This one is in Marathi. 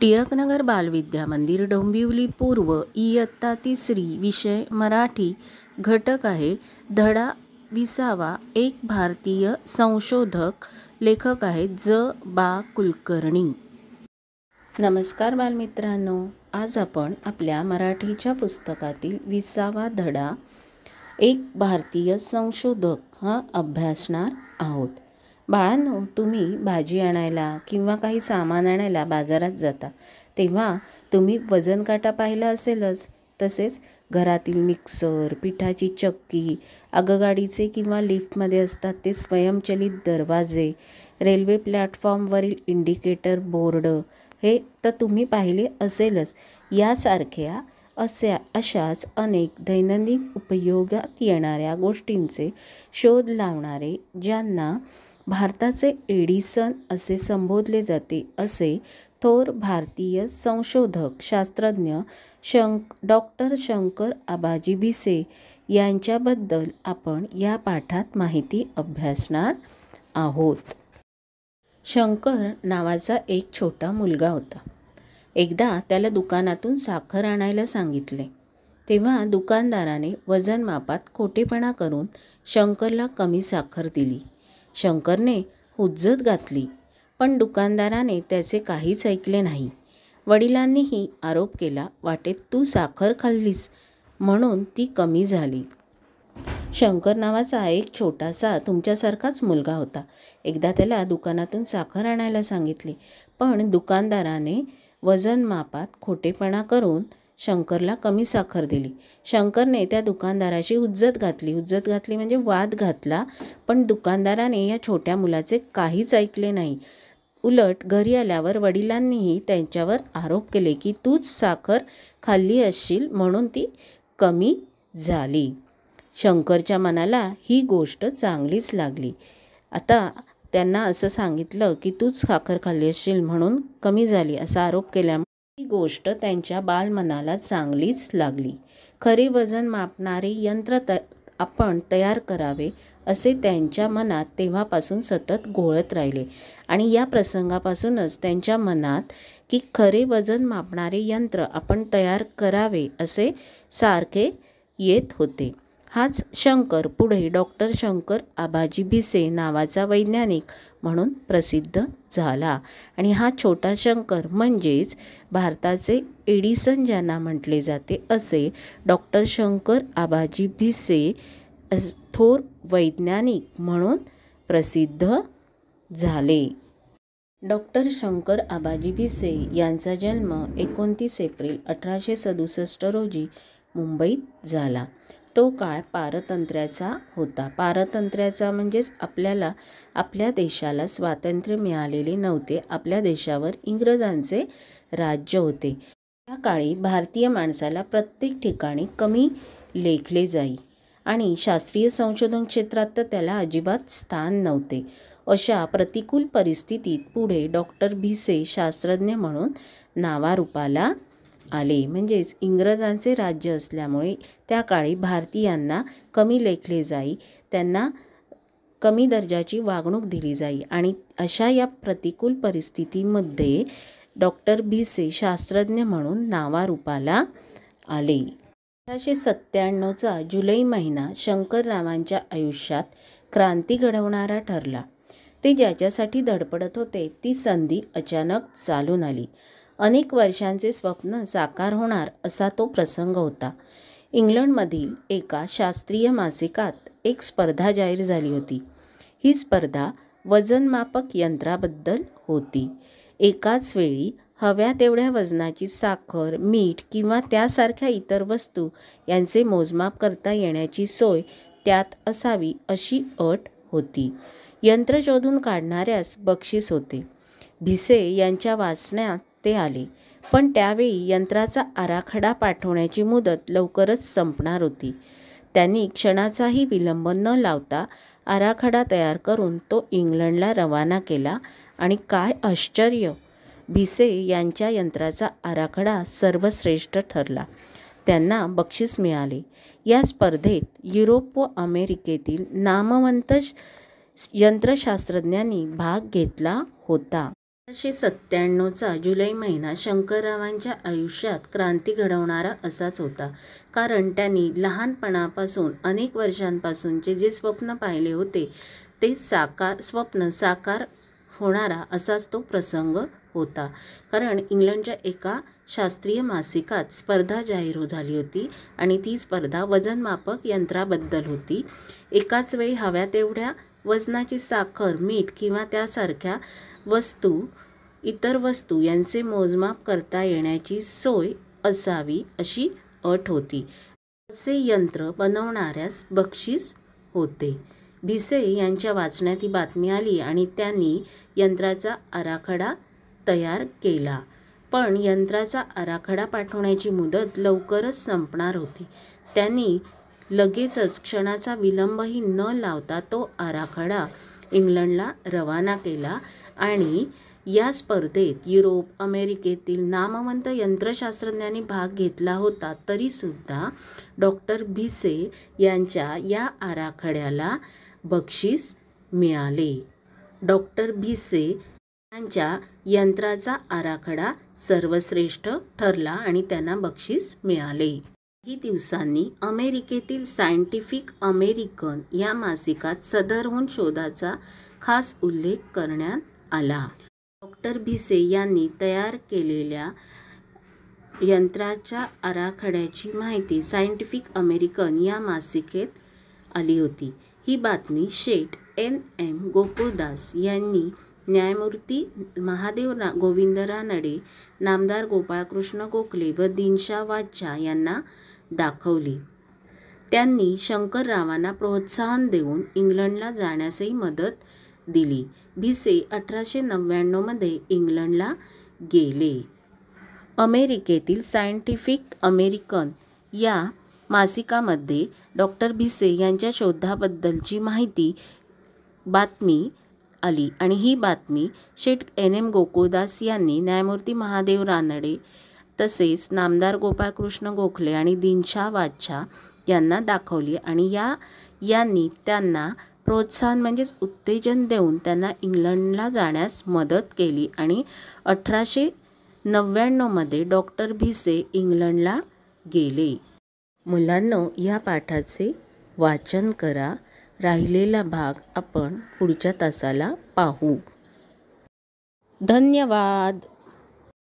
टिळकनगर बालविद्या मंदिर डोंबिवली पूर्व इयत्ता तिसरी विषय मराठी घटक आहे धडा विसावा एक भारतीय संशोधक लेखक आहे ज बा कुलकर्णी नमस्कार बालमित्रांनो आज आपण आपल्या मराठीच्या पुस्तकातील विसावा धडा एक भारतीय संशोधक हा अभ्यासणार आहोत बाळांनो तुम्ही भाजी आणायला किंवा काही सामान आणायला बाजारात जाता तेव्हा तुम्ही वजन काटा पाहिला असेलच तसेच घरातील मिक्सर पिठाची चक्की आगगाडीचे किंवा लिफ्टमध्ये असतात ते स्वयंचलित दरवाजे रेल्वे प्लॅटफॉर्मवरील इंडिकेटर बोर्ड हे तर तुम्ही पाहिले असेलच यासारख्या अशा अशाच अनेक दैनंदिन उपयोगात येणाऱ्या गोष्टींचे शोध लावणारे ज्यांना भारताचे एडिसन असे संबोधले जाते असे थोर भारतीय संशोधक शास्त्रज्ञ शंक डॉक्टर शंकर आबाजी भिसे यांच्याबद्दल आपण या पाठात माहिती अभ्यासणार आहोत शंकर नावाचा एक छोटा मुलगा होता एकदा त्याला दुकानातून साखर आणायला सांगितले तेव्हा दुकानदाराने वजनमापात खोटेपणा करून शंकरला कमी साखर दिली शंकरने हुज्जत घातली पण दुकानदाराने त्याचे काहीच ऐकले नाही वडिलांनीही आरोप केला वाटेत तू साखर खाल्लीस म्हणून ती कमी झाली शंकर नावाचा एक छोटासा तुमच्यासारखाच मुलगा होता एकदा त्याला दुकानातून साखर आणायला सांगितली पण दुकानदाराने वजन मापात खोटेपणा करून शंकरला कमी साखर दिली शंकरने त्या दुकानदाराशी हुज्जत घातली हुज्जत घातली म्हणजे वाद घातला पण दुकानदाराने या छोट्या मुलाचे काहीच ऐकले नाही उलट घरी आल्यावर वडिलांनीही त्यांच्यावर आरोप केले की तूच साखर खाल्ली असशील म्हणून ती कमी झाली शंकरच्या मनाला ही गोष्ट चांगलीच लागली आता त्यांना असं सांगितलं की तूच साखर खाल्ली असशील म्हणून कमी झाली असा आरोप केल्या ही गोष्ट त्यांच्या बालमनाला चांगलीच लागली खरे वजन मापणारे यंत्र त आपण तयार करावे असे त्यांच्या मनात तेव्हापासून सतत घोळत राहिले आणि या प्रसंगापासूनच त्यांच्या मनात की खरे वजन मापणारे यंत्र आपण तयार करावे असे सारखे येत होते हाच शंकर पुढे डॉक्टर शंकर आबाजी भिसे नावाचा वैज्ञानिक म्हणून प्रसिद्ध झाला आणि हा छोटा शंकर म्हणजेच भारताचे एडिसन ज्यांना म्हटले जाते असे डॉक्टर शंकर आबाजी भिसे थोर वैज्ञानिक म्हणून प्रसिद्ध झाले डॉक्टर शंकर आबाजी भिसे यांचा जन्म एकोणतीस एप्रिल अठराशे सदुसष्ट रोजी मुंबईत झाला तो काळ पारतंत्र्याचा होता पारतंत्र्याचा म्हणजेच आपल्याला आपल्या देशाला स्वातंत्र्य मिळालेले नव्हते आपल्या देशावर इंग्रजांचे राज्य होते त्या काळी भारतीय माणसाला प्रत्येक ठिकाणी कमी लेखले जाई आणि शास्त्रीय संशोधन क्षेत्रात तर त्याला अजिबात स्थान नव्हते अशा प्रतिकूल परिस्थितीत पुढे डॉक्टर भिसे शास्त्रज्ञ म्हणून नावारूपाला आले म्हणजेच इंग्रजांचे राज्य असल्यामुळे त्या काळी भारतीयांना कमी लेखले जाई त्यांना कमी दर्जाची वागणूक दिली जाई आणि अशा या प्रतिकूल परिस्थितीमध्ये डॉक्टर भिसे शास्त्रज्ञ म्हणून नावारूपाला आले अठराशे सत्त्याण्णवचा जुलै महिना शंकररावांच्या आयुष्यात क्रांती घडवणारा ठरला ते ज्याच्यासाठी धडपडत होते ती संधी अचानक चालून आली अनेक वर्षांचे स्वप्न साकार होणार असा तो प्रसंग होता इंग्लंडमधील एका शास्त्रीय मासिकात एक स्पर्धा जाहीर झाली होती ही स्पर्धा वजनमापक यंत्राबद्दल होती एकाच वेळी हव्या तेवढ्या वजनाची साखर मीठ किंवा त्यासारख्या इतर वस्तू यांचे मोजमाप करता येण्याची सोय त्यात असावी अशी अट होती यंत्र शोधून काढणाऱ्यास बक्षीस होते भिसे यांच्या वाचण्यात ते आले पण त्यावेळी यंत्राचा आराखडा पाठवण्याची मुदत लवकरच संपणार होती त्यांनी क्षणाचाही विलंब न लावता आराखडा तयार करून तो इंग्लंडला रवाना केला आणि काय आश्चर्य भिसे यांच्या यंत्राचा आराखडा सर्वश्रेष्ठ ठरला त्यांना बक्षीस मिळाले या स्पर्धेत युरोप व अमेरिकेतील नामवंत यंत्रशास्त्रज्ञांनी भाग घेतला होता अठराशे सत्त्याण्णवचा जुलै महिना शंकररावांच्या आयुष्यात क्रांती घडवणारा असाच होता कारण त्यांनी लहानपणापासून अनेक वर्षांपासूनचे जे स्वप्न पाहिले होते ते साकार स्वप्न साकार होणारा असाच तो प्रसंग होता कारण इंग्लंडच्या एका शास्त्रीय मासिकात स्पर्धा जाहीर झाली होती आणि ती स्पर्धा वजनमापक यंत्राबद्दल होती एकाच वेळी हव्या तेवढ्या वजनाची साखर मीठ किंवा त्यासारख्या वस्तू इतर वस्तू यांचे मोजमाप करता येण्याची सोय असावी अशी अट होती असे यंत्र बनवणाऱ्यास बक्षीस होते भिसे यांच्या वाचण्यात ही बातमी आली आणि त्यांनी यंत्राचा आराखडा तयार केला पण यंत्राचा आराखडा पाठवण्याची मुदत लवकरच संपणार होती त्यांनी लगेचच क्षणाचा विलंबही न लावता तो आराखडा इंग्लंडला रवाना केला आणि या स्पर्धेत युरोप अमेरिकेतील नामवंत यंत्रशास्त्रज्ञांनी भाग घेतला होता तरीसुद्धा डॉक्टर भिसे यांच्या या आराखड्याला बक्षीस मिळाले डॉक्टर भिसे यांच्या यंत्राचा आराखडा सर्वश्रेष्ठ ठरला आणि त्यांना बक्षीस मिळाले काही दिवसांनी अमेरिकेतील सायंटिफिक अमेरिकन या मासिकात सदरहून शोधाचा खास उल्लेख करण्यात आला डॉक्टर भिसे यांनी तयार केलेल्या यंत्राच्या आराखड्याची माहिती सायंटिफिक अमेरिकन या मासिकेत आली होती ही बातमी शेठ एन एम गोकुळदास यांनी न्यायमूर्ती महादेव रा गोविंद रानडे नामदार गोपाळकृष्ण गोखले व दिनशा वाजा यांना दाखवली त्यांनी शंकररावांना प्रोत्साहन देऊन इंग्लंडला जाण्यासही मदत दिली भिसे अठराशे नव्याण्णवमध्ये इंग्लंडला गेले अमेरिकेतील सायंटिफिक अमेरिकन या मासिकामध्ये डॉक्टर भिसे यांच्या शोधाबद्दलची माहिती बातमी आली आणि ही बातमी शेठ एन एम गोकुळदास यांनी न्यायमूर्ती महादेव रानडे तसेच नामदार गोपाळकृष्ण गोखले आणि दिनशा वादशा यांना दाखवली आणि या यांनी त्यांना प्रोत्साहन म्हणजेच उत्तेजन देऊन त्यांना इंग्लंडला जाण्यास मदत केली आणि अठराशे नव्याण्णवमध्ये डॉक्टर भिसे इंग्लंडला गेले मुलांनो या पाठाचे वाचन करा राहिलेला भाग आपण पुढच्या तासाला पाहू धन्यवाद